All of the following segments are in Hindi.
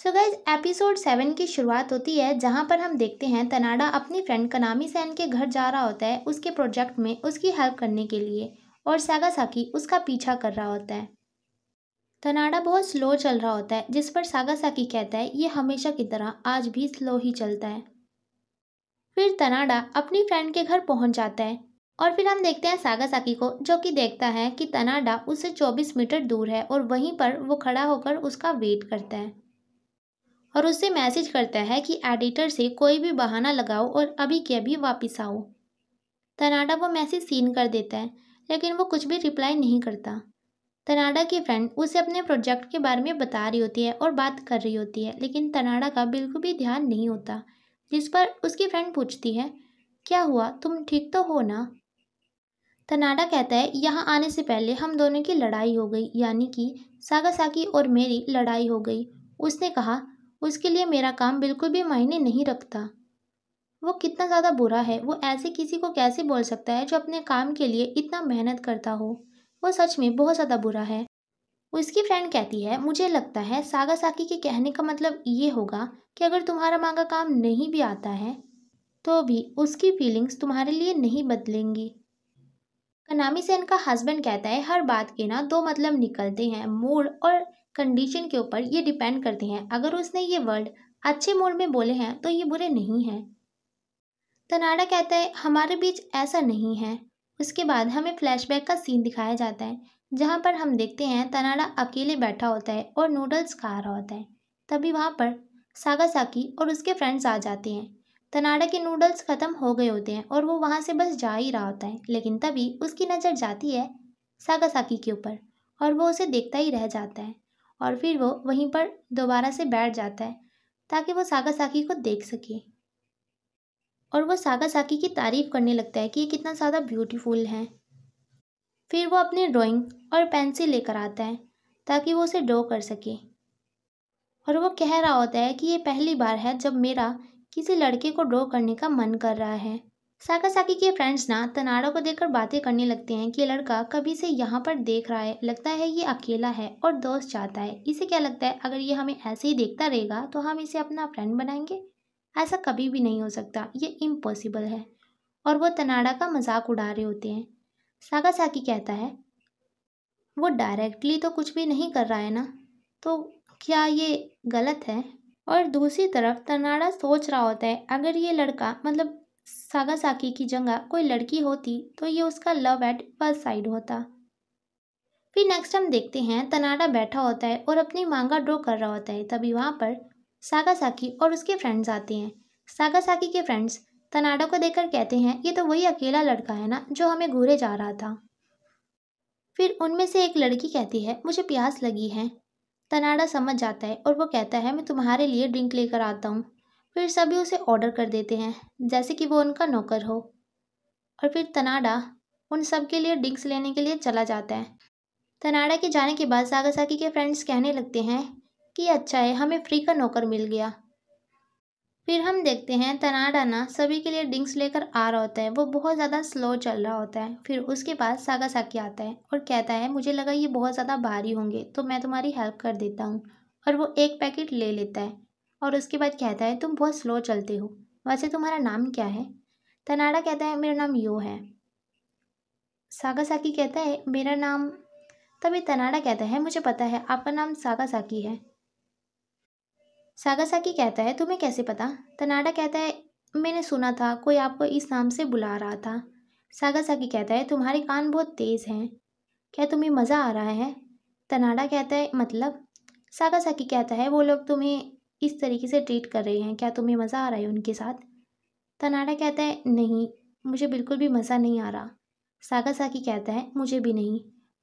सो गैज एपिसोड सेवन की शुरुआत होती है जहाँ पर हम देखते हैं तनाडा अपनी फ्रेंड कनामी सैन के घर जा रहा होता है उसके प्रोजेक्ट में उसकी हेल्प करने के लिए और सागासाकी उसका पीछा कर रहा होता है तनाडा बहुत स्लो चल रहा होता है जिस पर सागासाकी कहता है ये हमेशा की तरह आज भी स्लो ही चलता है फिर तनाडा अपनी फ्रेंड के घर पहुंच जाता है और फिर हम देखते हैं सागासाकी को जो कि देखता है कि तनाडा उससे 24 मीटर दूर है और वहीं पर वो खड़ा होकर उसका वेट करता है और उससे मैसेज करता है कि एडिटर से कोई भी बहाना लगाओ और अभी के अभी वापस आओ तनाडा वो मैसेज सीन कर देता है लेकिन वो कुछ भी रिप्लाई नहीं करता तनाडा की फ्रेंड उसे अपने प्रोजेक्ट के बारे में बता रही होती है और बात कर रही होती है लेकिन तनाडा का बिल्कुल भी ध्यान नहीं होता जिस पर उसकी फ्रेंड पूछती है क्या हुआ तुम ठीक तो हो ना तनाडा कहता है यहाँ आने से पहले हम दोनों की लड़ाई हो गई यानी कि सागा साकी और मेरी लड़ाई हो गई उसने कहा उसके लिए मेरा काम बिल्कुल भी मायने नहीं रखता वो कितना ज़्यादा बुरा है वो ऐसे किसी को कैसे बोल सकता है जो अपने काम के लिए इतना मेहनत करता हो वो सच में बहुत ज़्यादा बुरा है उसकी फ्रेंड कहती है मुझे लगता है सागा साकी के कहने का मतलब ये होगा कि अगर तुम्हारा मांगा काम नहीं भी आता है तो भी उसकी फीलिंग्स तुम्हारे लिए नहीं बदलेंगी अनामी सेन का हस्बैंड कहता है हर बात के ना दो मतलब निकलते हैं मूड और कंडीशन के ऊपर ये डिपेंड करते हैं अगर उसने ये वर्ड अच्छे मूड में बोले हैं तो ये बुरे नहीं हैं तनाडा कहता है हमारे बीच ऐसा नहीं है उसके बाद हमें फ्लैशबैक का सीन दिखाया जाता है जहाँ पर हम देखते हैं तनाडा अकेले बैठा होता है और नूडल्स खा रहा होता है तभी वहाँ पर सागा साकी और उसके फ्रेंड्स आ जाते हैं तनाडा के नूडल्स ख़त्म हो गए होते हैं और वो वहाँ से बस जा ही रहा होता है लेकिन तभी उसकी नज़र जाती है सागासाकी के ऊपर और वो उसे देखता ही रह जाता है और फिर वो वहीं पर दोबारा से बैठ जाता है ताकि वो सागासाकी को देख सके और वो सागासाकी की तारीफ़ करने लगता है कि ये कितना ज़्यादा ब्यूटीफुल है फिर वो अपनी ड्राइंग और पेंसिल लेकर आता है ताकि वो उसे ड्रॉ कर सके और वो कह रहा होता है कि ये पहली बार है जब मेरा किसी लड़के को ड्रॉ करने का मन कर रहा है साकासाकी के फ्रेंड्स ना तनाडा को देखकर बातें करने लगते हैं कि ये लड़का कभी से यहाँ पर देख रहा है लगता है ये अकेला है और दोस्त चाहता है इसे क्या लगता है अगर ये हमें ऐसे ही देखता रहेगा तो हम इसे अपना फ्रेंड बनाएंगे ऐसा कभी भी नहीं हो सकता ये इम्पॉसिबल है और वो तनाडा का मजाक उड़ा रहे होते हैं साकी कहता है वो डायरेक्टली तो कुछ भी नहीं कर रहा है ना तो क्या ये गलत है और दूसरी तरफ तनाड़ा सोच रहा होता है अगर ये लड़का मतलब सागा साकी की जगह कोई लड़की होती तो ये उसका लव एट फर्स्ट साइड होता फिर नेक्स्ट हम देखते हैं तनाडा बैठा होता है और अपनी मांगा ड्रॉ कर रहा होता है तभी वहाँ पर सागा साकी और उसके फ्रेंड्स आते हैं सागा साकी के फ्रेंड्स तनाडा को देखकर कहते हैं ये तो वही अकेला लड़का है ना जो हमें घूरे जा रहा था फिर उनमें से एक लड़की कहती है मुझे प्यास लगी है तनाडा समझ जाता है और वो कहता है मैं तुम्हारे लिए ड्रिंक लेकर आता हूँ फिर सभी उसे ऑर्डर कर देते हैं जैसे कि वो उनका नौकर हो और फिर तनाडा उन सब के लिए ड्रिंक्स लेने के लिए चला जाता है तनाडा के जाने के बाद सागासाकी के फ्रेंड्स कहने लगते हैं कि अच्छा है हमें फ्री का नौकर मिल गया फिर हम देखते हैं तनाडा ना सभी के लिए ड्रिंक्स लेकर आ रहा होता है वो बहुत ज़्यादा स्लो चल रहा होता है फिर उसके बाद साकी आता है और कहता है मुझे लगा ये बहुत ज़्यादा भारी होंगे तो मैं तुम्हारी हेल्प कर देता हूँ और वो एक पैकेट ले लेता है और उसके बाद कहता है तुम बहुत स्लो चलते हो वैसे तुम्हारा नाम क्या है तनाडा कहता है मेरा नाम यो है सागा साकी कहता है मेरा नाम तभी तनाडा कहता है मुझे पता है आपका नाम सागा साकी है सागासाकी कहता है तुम्हें कैसे पता तनाडा कहता है मैंने सुना था कोई आपको इस नाम से बुला रहा था सागासाकी कहता है तुम्हारे कान बहुत तेज़ हैं क्या तुम्हें मज़ा आ रहा है तनाडा कहता है मतलब सागासाकी कहता है वो लोग तुम्हें इस तरीके से ट्रीट कर रहे हैं क्या तुम्हें मज़ा आ रहा है उनके साथ तनाडा कहता है नहीं मुझे बिल्कुल भी मज़ा नहीं आ रहा सागासाकी कहता है मुझे भी नहीं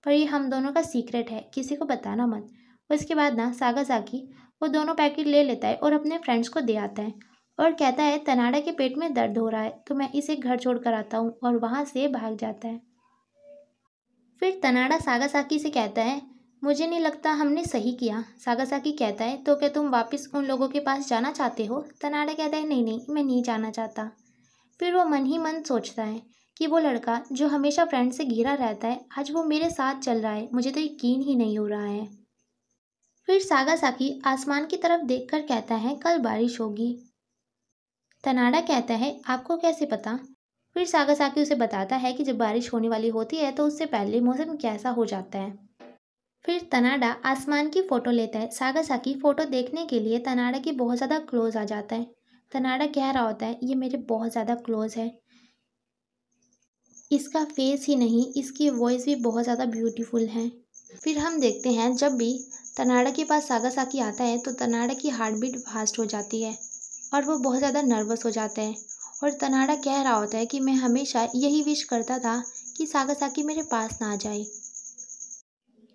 पर ये हम दोनों का सीक्रेट है किसी को बताना मत उसके बाद ना सागासाकी वो दोनों पैकेट ले लेता है और अपने फ्रेंड्स को दे आता है और कहता है तनाडा के पेट में दर्द हो रहा है तो मैं इसे घर छोड़ कर आता हूँ और वहाँ से भाग जाता है फिर तनाडा सागासाकी से कहता है मुझे नहीं लगता हमने सही किया सागासाकी कहता है तो क्या तुम वापस उन लोगों के पास जाना चाहते हो तनाडा कहता है नहीं नहीं मैं नहीं जाना चाहता फिर वो मन ही मन सोचता है कि वो लड़का जो हमेशा फ्रेंड से घिरा रहता है आज वो मेरे साथ चल रहा है मुझे तो यकीन ही नहीं हो रहा है फिर साकी आसमान की तरफ देखकर कहता है कल बारिश होगी तनाडा कहता है आपको कैसे पता फिर साकी उसे बताता है कि जब बारिश होने वाली होती है तो उससे पहले मौसम कैसा हो जाता है फिर तनाडा आसमान की फ़ोटो लेता है साकी फ़ोटो देखने के लिए तनाडा के बहुत ज़्यादा क्लोज आ जाता है तनाडा कह रहा होता है ये मेरे बहुत ज़्यादा क्लोज है इसका फेस ही नहीं इसकी वॉइस भी बहुत ज़्यादा ब्यूटीफुल है फिर हम देखते हैं जब भी तनाडा के पास सागासाकी आता है तो तनाडा की हार्ट बीट फास्ट हो जाती है और वो बहुत ज़्यादा नर्वस हो जाते हैं और तनाडा कह रहा होता है कि मैं हमेशा यही विश करता था कि सागासाकी मेरे पास ना आ जाए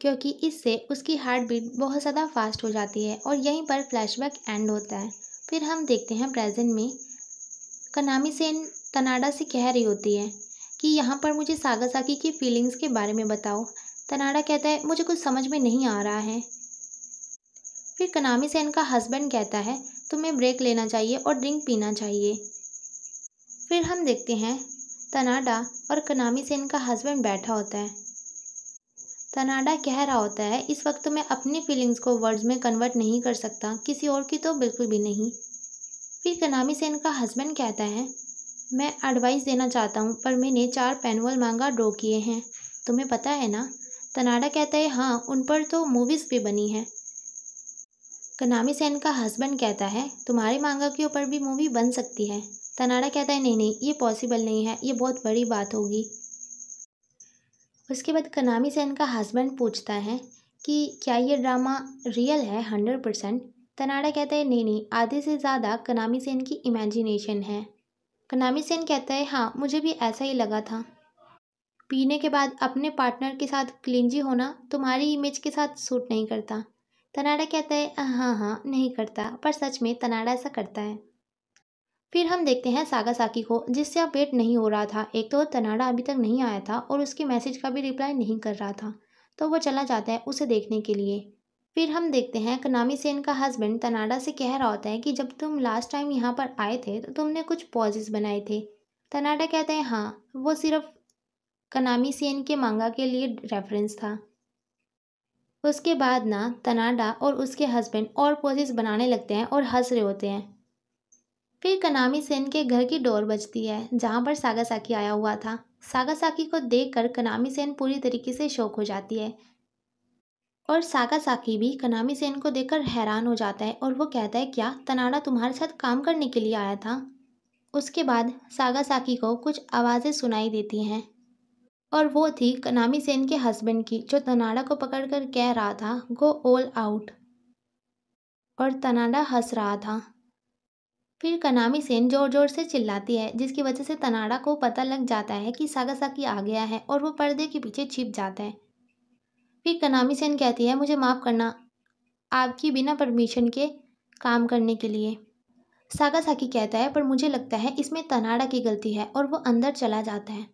क्योंकि इससे उसकी हार्ट बीट बहुत ज़्यादा फास्ट हो जाती है और यहीं पर फ्लैशबैक एंड होता है फिर हम देखते हैं प्रेजेंट में कनामी सेन तनाडा से कह रही होती है कि यहाँ पर मुझे सागासाकी की फीलिंग्स के बारे में बताओ तनाडा कहता है मुझे कुछ समझ में नहीं आ रहा है फिर कनामी सेन का हस्बैंड कहता है तुम्हें ब्रेक लेना चाहिए और ड्रिंक पीना चाहिए फिर हम देखते हैं तनाडा और कनामी सेन का हस्बैंड बैठा होता है तनाडा कह रहा होता है इस वक्त मैं अपनी फीलिंग्स को वर्ड्स में कन्वर्ट नहीं कर सकता किसी और की तो बिल्कुल भी नहीं फिर कनामी सेन का हस्बैंड कहता है मैं एडवाइस देना चाहता हूँ पर मैंने चार पेनवल मांगा ड्रॉ किए हैं तुम्हें पता है ना तनाडा कहता है हाँ उन पर तो मूवीज़ भी बनी हैं कनामी सेन का हस्बैंड कहता है तुम्हारे मांगा के ऊपर भी मूवी बन सकती है तनाड़ा कहता है नहीं नहीं ये पॉसिबल नहीं है ये बहुत बड़ी बात होगी उसके बाद कनामी सेन का हस्बैंड पूछता है कि क्या ये ड्रामा रियल है हंड्रेड परसेंट तनाड़ा कहता है नहीं नहीं आधे से ज़्यादा कनामी सेन की इमेजिनेशन है कनामी सेन कहता है हाँ मुझे भी ऐसा ही लगा था पीने के बाद अपने पार्टनर के साथ क्लिंजी होना तुम्हारी इमेज के साथ सूट नहीं करता तनाडा कहता है हाँ हाँ नहीं करता पर सच में तनाडा ऐसा करता है फिर हम देखते हैं सागा साकी को जिससे अब वेट नहीं हो रहा था एक तो तनाडा अभी तक नहीं आया था और उसके मैसेज का भी रिप्लाई नहीं कर रहा था तो वो चला जाता है उसे देखने के लिए फिर हम देखते हैं कनामी सेन का हस्बैंड तनाडा से कह रहा होता है कि जब तुम लास्ट टाइम यहाँ पर आए थे तो तुमने कुछ पॉजेस बनाए थे तनाडा कहते हैं हाँ वो सिर्फ कनामी सेन के मांगा के लिए रेफरेंस था उसके बाद ना तनाडा और उसके हस्बैंड और पोजेस बनाने लगते हैं और हंस रहे होते हैं फिर कनामी सेन के घर की डोर बजती है जहाँ पर सागासाकी आया हुआ था सागासाकी को देखकर कनामी सेन पूरी तरीके से शौक हो जाती है और सागासाकी भी कनामी सेन को देखकर हैरान हो जाता है और वो कहता है क्या तनाडा तुम्हारे साथ काम करने के लिए आया था उसके बाद सागासाकी को कुछ आवाज़ें सुनाई देती हैं और वो थी कनामी सेन के हस्बैंड की जो तनाडा को पकड़कर कह रहा था गो ऑल आउट और तनाडा हंस रहा था फिर कनामी सेन जोर जोर से चिल्लाती है जिसकी वजह से तनाडा को पता लग जाता है कि सागासाकी आ गया है और वो पर्दे के पीछे छिप जाता है फिर कनामी सेन कहती है मुझे माफ़ करना आपकी बिना परमिशन के काम करने के लिए सागासाकी कहता है पर मुझे लगता है इसमें तनाडा की गलती है और वो अंदर चला जाता है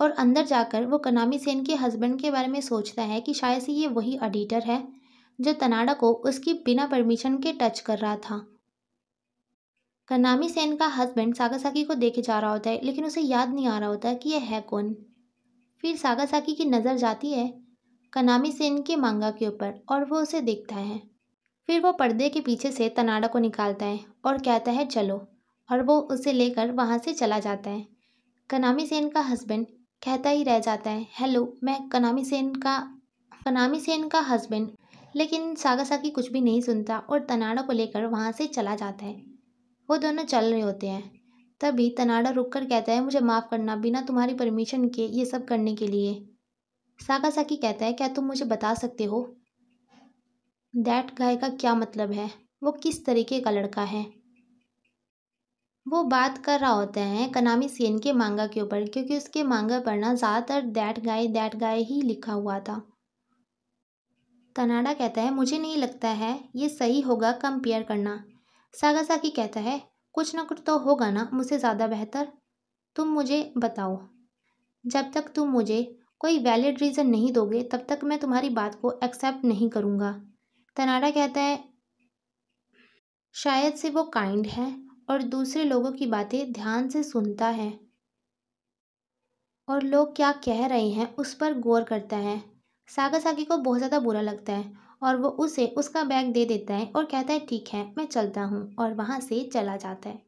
और अंदर जाकर वो कनामी सेन के हस्बैंड के बारे में सोचता है कि शायद से ये वही एडिटर है जो तनाडा को उसकी बिना परमिशन के टच कर रहा था कनामी सेन का हस्बैंड सागासाकी को देखे जा रहा होता है लेकिन उसे याद नहीं आ रहा होता कि यह है कौन फिर सागासाकी की नज़र जाती है कनामी सेन के मांगा के ऊपर और वो उसे देखता है फिर वो पर्दे के पीछे से तनाडा को निकालता है और कहता है चलो और वो उसे लेकर वहाँ से चला जाता है कनामी सेन का हस्बैंड कहता ही रह जाता है हेलो मैं कनामी सेन का कनामी सेन का हस्बैंड लेकिन सागासाकी कुछ भी नहीं सुनता और तनाड़ा को लेकर वहाँ से चला जाता है वो दोनों चल रहे होते हैं तभी तनाड़ा रुक कर कहता है मुझे माफ़ करना बिना तुम्हारी परमिशन के ये सब करने के लिए सागासाकी कहता है क्या तुम मुझे बता सकते हो दैट गाय का क्या मतलब है वो किस तरीके का लड़का है वो बात कर रहा होता है कनामी सेन के मांगा के ऊपर क्योंकि उसके मांगा पर ना ज़्यादातर दैट गाय दैट गाय ही लिखा हुआ था तनाडा कहता है मुझे नहीं लगता है ये सही होगा कंपेयर करना सागासाकी कहता है कुछ ना कुछ तो होगा ना मुझसे ज़्यादा बेहतर तुम मुझे बताओ जब तक तुम मुझे कोई वैलिड रीज़न नहीं दोगे तब तक मैं तुम्हारी बात को एक्सेप्ट नहीं करूँगा तनाडा कहता है शायद से वो काइंड है और दूसरे लोगों की बातें ध्यान से सुनता है और लोग क्या कह रहे हैं उस पर गौर करता है साकी को बहुत ज़्यादा बुरा लगता है और वो उसे उसका बैग दे देता है और कहता है ठीक है मैं चलता हूँ और वहाँ से चला जाता है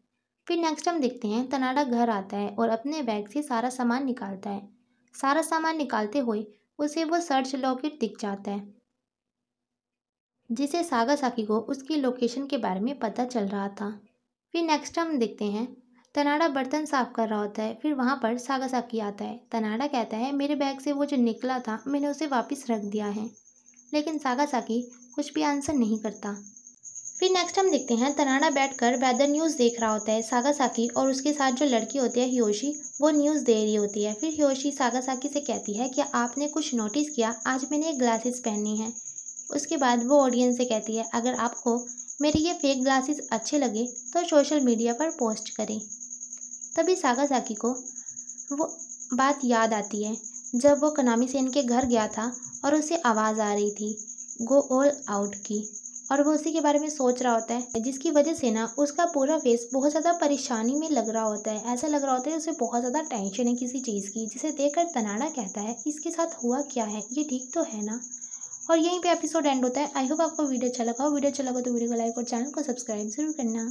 फिर नेक्स्ट हम देखते हैं तनाडा घर आता है और अपने बैग से सारा सामान निकालता है सारा सामान निकालते हुए उसे वो सर्च लॉकेट दिख जाता है जिसे साकी को उसकी लोकेशन के बारे में पता चल रहा था फिर नेक्स्ट हम देखते हैं तनाडा बर्तन साफ कर रहा होता है फिर वहाँ पर सागा साकी आता है तनाडा कहता है मेरे बैग से वो जो निकला था मैंने उसे वापस रख दिया है लेकिन सागा साकी कुछ भी आंसर नहीं करता फिर नेक्स्ट हम देखते हैं तनाडा बैठकर वेदर न्यूज़ देख रहा होता है साकी और उसके साथ जो लड़की होती है हियोशी वो न्यूज़ दे रही होती है फिर हियोशी साकी से कहती है कि आपने कुछ नोटिस किया आज मैंने ग्लासेस पहनी है उसके बाद वो ऑडियंस से कहती है अगर आपको मेरे ये फेक ग्लासेस अच्छे लगे तो सोशल मीडिया पर पोस्ट करें तभी साकी को वो बात याद आती है जब वो कनामी सेन के घर गया था और उसे आवाज़ आ रही थी गो ऑल आउट की और वो उसी के बारे में सोच रहा होता है जिसकी वजह से ना उसका पूरा फेस बहुत ज़्यादा परेशानी में लग रहा होता है ऐसा लग रहा होता है उसे बहुत ज़्यादा टेंशन है किसी चीज़ की जिसे देखकर तनाड़ा कहता है इसके साथ हुआ क्या है ये ठीक तो है ना और यहीं पे एपिसोड एंड होता है आई होप आपको वीडियो अच्छा लगा हो वीडियो अच्छा लगा तो वीडियो को लाइक और चैनल को सब्सक्राइब जरूर करना